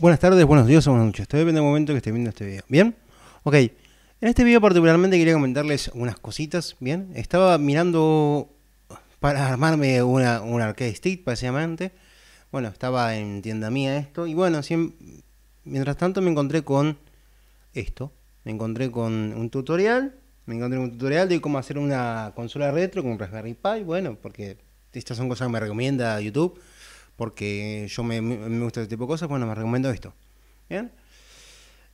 Buenas tardes, buenos días o buenas noches. Todo depende del momento que esté viendo este video. ¿Bien? Ok. En este video particularmente quería comentarles unas cositas. ¿Bien? Estaba mirando para armarme una, un arcade stick, básicamente. Bueno, estaba en tienda mía esto. Y bueno, mientras tanto me encontré con esto. Me encontré con un tutorial. Me encontré un tutorial de cómo hacer una consola retro con Raspberry Pi. Bueno, porque estas son cosas que me recomienda YouTube porque yo me, gusta este tipo de cosas, bueno, me recomiendo esto. ¿Bien?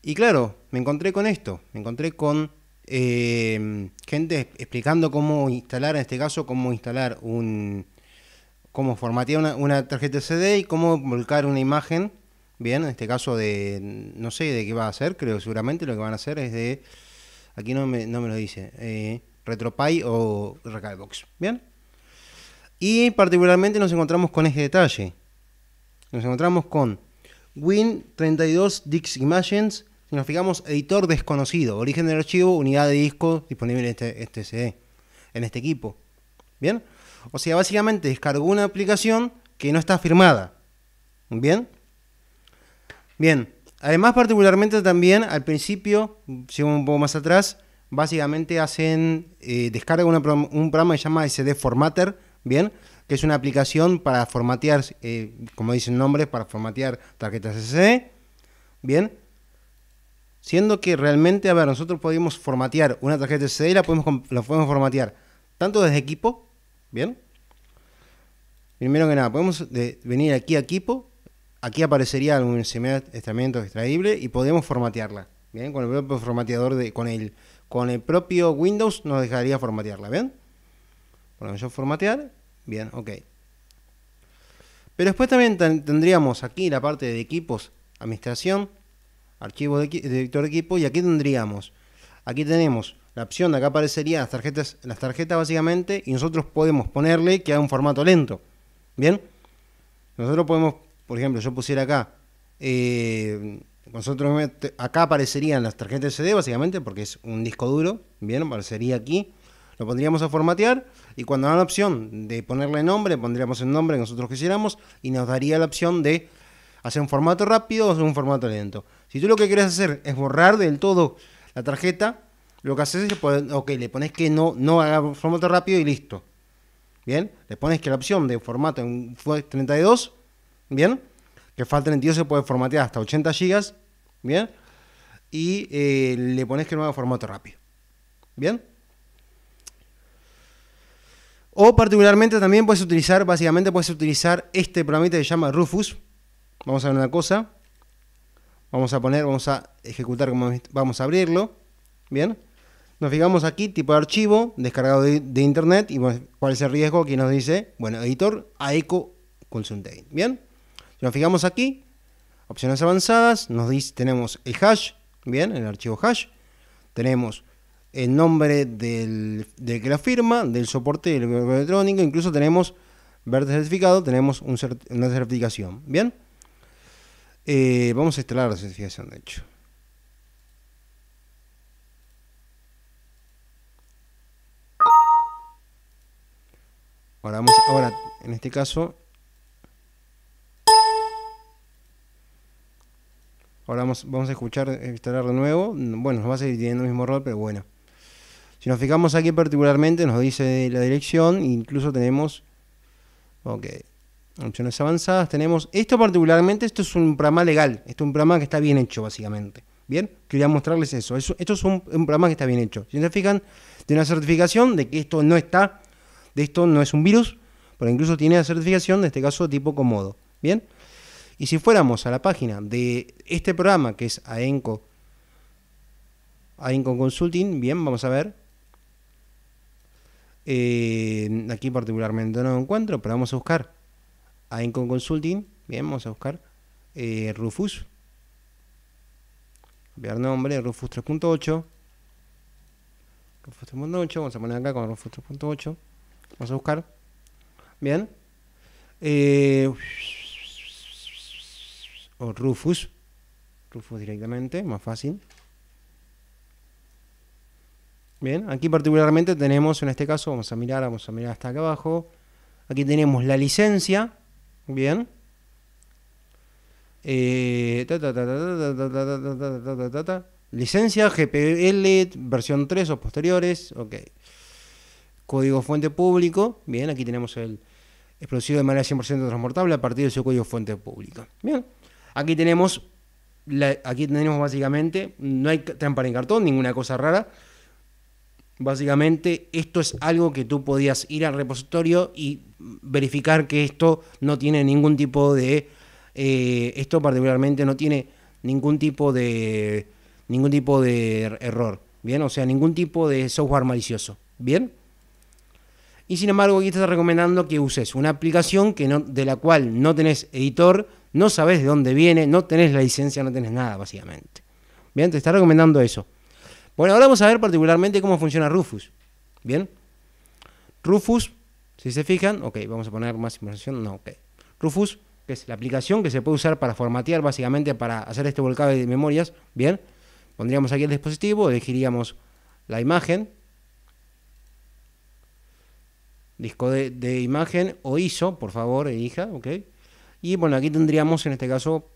Y claro, me encontré con esto, me encontré con eh, gente explicando cómo instalar, en este caso, cómo instalar un, cómo formatear una, tarjeta CD y cómo volcar una imagen, bien, en este caso de, no sé de qué va a hacer, creo seguramente lo que van a hacer es de, aquí no me, lo dice, eh, RetroPie o Recalbox, bien. Y particularmente nos encontramos con este detalle. Nos encontramos con Win32 Dix Imagens. Si nos fijamos, editor desconocido, origen del archivo, unidad de disco disponible en este, este CD, en este equipo. ¿Bien? O sea, básicamente descargó una aplicación que no está firmada. ¿Bien? Bien. Además, particularmente también al principio, si un poco más atrás, básicamente hacen, eh, descarga un programa que se llama SD Formatter, ¿bien? Que es una aplicación para formatear, eh, como dicen nombres, para formatear tarjetas SD, ¿bien? Siendo que realmente, a ver, nosotros podemos formatear una tarjeta SD la podemos, podemos formatear tanto desde equipo, ¿bien? Primero que nada, podemos venir aquí a equipo, aquí aparecería algún instrumento extraíble y podemos formatearla, ¿bien? Con el propio formateador, de, con, el, con el propio Windows nos dejaría formatearla, ¿bien? Bueno, yo formatear, bien, ok. Pero después también tendríamos aquí la parte de equipos, administración, archivo de, director de equipo, y aquí tendríamos, aquí tenemos la opción de acá aparecería las tarjetas, las tarjetas básicamente, y nosotros podemos ponerle que haga un formato lento. Bien, nosotros podemos, por ejemplo, yo pusiera acá, eh, nosotros acá aparecerían las tarjetas CD básicamente, porque es un disco duro, bien, aparecería aquí lo pondríamos a formatear y cuando da la opción de ponerle nombre, pondríamos el nombre que nosotros quisiéramos y nos daría la opción de hacer un formato rápido o hacer un formato lento. Si tú lo que quieres hacer es borrar del todo la tarjeta, lo que haces es, ok, le pones que no, no haga formato rápido y listo. Bien, le pones que la opción de formato en 32, bien, que falta 32 se puede formatear hasta 80 GB, bien, y eh, le pones que no haga formato rápido. Bien, o particularmente también puedes utilizar, básicamente puedes utilizar este programa que se llama Rufus. Vamos a ver una cosa. Vamos a poner, vamos a ejecutar vamos a abrirlo. Bien. Nos fijamos aquí, tipo de archivo, descargado de, internet. Y cuál es el riesgo que nos dice, bueno, editor a eco Bien. nos fijamos aquí, opciones avanzadas, nos dice, tenemos el hash, bien, el archivo hash. Tenemos el nombre del, que la firma, del soporte electrónico, incluso tenemos verde certificado, tenemos una certificación. ¿Bien? Eh, vamos a instalar la certificación, de hecho. Ahora vamos, ahora en este caso, ahora vamos, vamos a escuchar, instalar de nuevo. Bueno, nos va a seguir teniendo el mismo rol, pero bueno. Si nos fijamos aquí particularmente, nos dice la dirección, incluso tenemos... Ok, opciones avanzadas, tenemos... Esto particularmente, esto es un programa legal, esto es un programa que está bien hecho básicamente. Bien, quería mostrarles eso. esto es un, programa que está bien hecho. Si se fijan, tiene una certificación de que esto no está, de esto no es un virus, pero incluso tiene la certificación, de este caso, tipo Comodo. Bien, y si fuéramos a la página de este programa, que es AENCO, AENCO Consulting, bien, vamos a ver, eh, aquí particularmente no lo encuentro, pero vamos a buscar a Incon Consulting. Bien, vamos a buscar eh, Rufus. cambiar nombre, Rufus 3.8. Rufus 3.8, vamos a poner acá con Rufus 3.8. Vamos a buscar. Bien. Eh, o Rufus. Rufus directamente, más fácil. Bien, aquí particularmente tenemos, en este caso, vamos a mirar, vamos a mirar hasta acá abajo. Aquí tenemos la licencia. Bien. licencia GPL versión 3 o posteriores. Ok. Código fuente público. Bien, aquí tenemos el, el producido de manera 100% transportable a partir de su código fuente público. Bien. Aquí tenemos, aquí tenemos básicamente, no hay trampa en cartón, ninguna cosa rara. Básicamente, esto es algo que tú podías ir al repositorio y verificar que esto no tiene ningún tipo de. Eh, esto particularmente no tiene ningún tipo de. ningún tipo de er-, error. Bien, o sea, ningún tipo de software malicioso. Bien. Y sin embargo, aquí está recomendando que uses una aplicación que no, de la cual no tenés editor, no sabes de dónde viene, no tenés la licencia, no tenés nada, básicamente. Bien, te está recomendando eso. Bueno, ahora vamos a ver particularmente cómo funciona Rufus. ¿Bien? Rufus, si se fijan, ok, vamos a poner más información, no, ok. Rufus, que es la aplicación que se puede usar para formatear, básicamente para hacer este volcado de memorias, ¿bien? Pondríamos aquí el dispositivo, elegiríamos la imagen, disco de, imagen o ISO, por favor, hija, ok. Y bueno, aquí tendríamos en este caso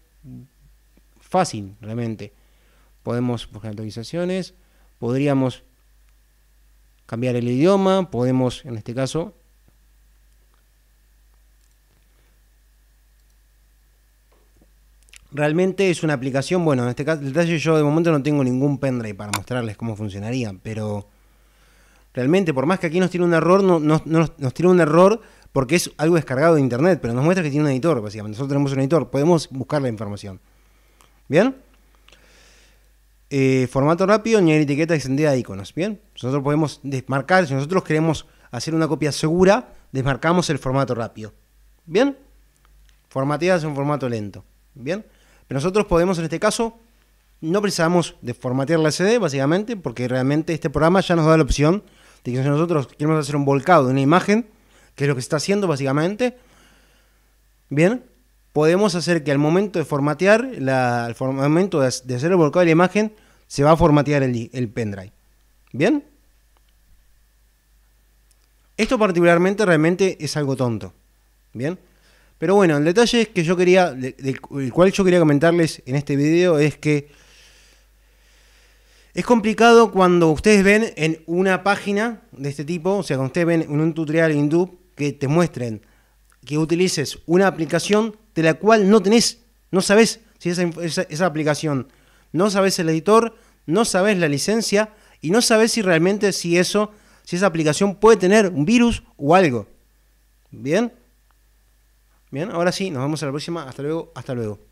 fácil, realmente. Podemos buscar actualizaciones, podríamos cambiar el idioma, podemos, en este caso, Realmente es una aplicación, bueno, en este caso, el detalle yo de momento no tengo ningún pendrive para mostrarles cómo funcionaría, pero realmente, por más que aquí nos tiene un error, no, nos tiene un error porque es algo descargado de internet, pero nos muestra que tiene un editor, básicamente. Nosotros tenemos un editor, podemos buscar la información. ¿Bien? Eh, formato rápido ni etiqueta extendida de iconos. Bien, nosotros podemos desmarcar, si nosotros queremos hacer una copia segura, desmarcamos el formato rápido. Bien, formatear es un formato lento. Bien, pero nosotros podemos en este caso. No precisamos de formatear la CD, básicamente, porque realmente este programa ya nos da la opción de que si nosotros queremos hacer un volcado de una imagen, que es lo que se está haciendo básicamente, bien, podemos hacer que al momento de formatear, al momento de, hacer el volcado de la imagen, se va a formatear el, pendrive. ¿Bien? Esto particularmente realmente es algo tonto. ¿Bien? Pero bueno, el detalle es que yo quería, el cual yo quería comentarles en este video es que es complicado cuando ustedes ven en una página de este tipo, o sea, cuando ustedes ven en un tutorial en que te muestren que utilices una aplicación de la cual no tenés, no sabes si esa, esa, aplicación, no sabes el editor, no sabes la licencia y no sabes si realmente si eso, si esa aplicación puede tener un virus o algo. ¿Bien? Bien, ahora sí, nos vemos a la próxima. Hasta luego, hasta luego.